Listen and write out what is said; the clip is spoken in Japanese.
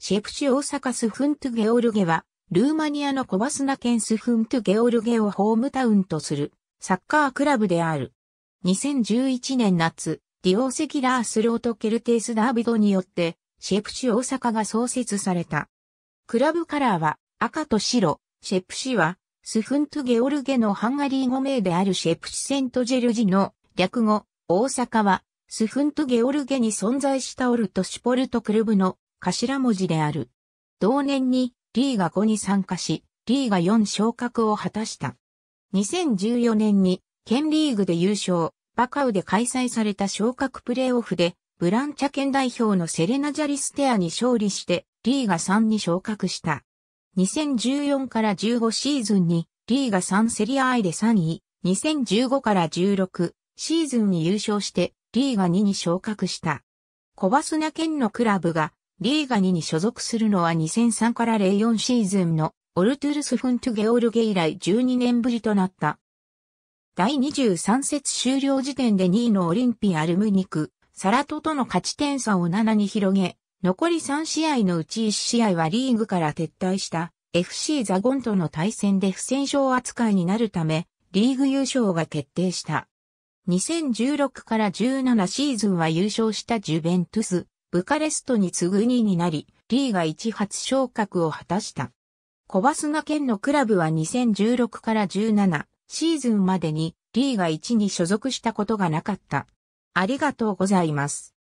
シェプシュ大阪スフントゲオルゲは、ルーマニアのコバスナ県スフントゲオルゲをホームタウンとするサッカークラブである。2011年夏、ディオーセキラースロートケルテースダービドによって、シェプシュ大阪が創設された。クラブカラーは赤と白、シェプシは、スフントゲオルゲのハンガリー語名であるシェプシセントジェルジの略語、大阪は、スフントゲオルゲに存在したオルトシュポルトクルブの頭文字である。同年にリーガ5に参加し、リーガ4昇格を果たした。2014年に県リーグで優勝、バカウで開催された昇格プレーオフで、ブランチャ県代表のセレナ・ジャリステアに勝利して、リーガ3に昇格した。2014から15シーズンに、リーガ3セリア I で3位、2015から16シーズンに優勝して、リーガ2に昇格した。小バスナ県のクラブがリーガ2に所属するのは2003から04シーズンのオルトゥルス・フントゥ・ゲオルゲ以来12年ぶりとなった。第23節終了時点で2位のオリンピアルムニク、サラトとの勝ち点差を7に広げ、残り3試合のうち1試合はリーグから撤退した FC ザゴンとの対戦で不戦勝扱いになるため、リーグ優勝が決定した。2016から17シーズンは優勝したジュベントゥス、ブカレストに次ぐ2位になり、リーガ1初昇格を果たした。コバスナ県のクラブは2016から17シーズンまでにリーガ1に所属したことがなかった。ありがとうございます。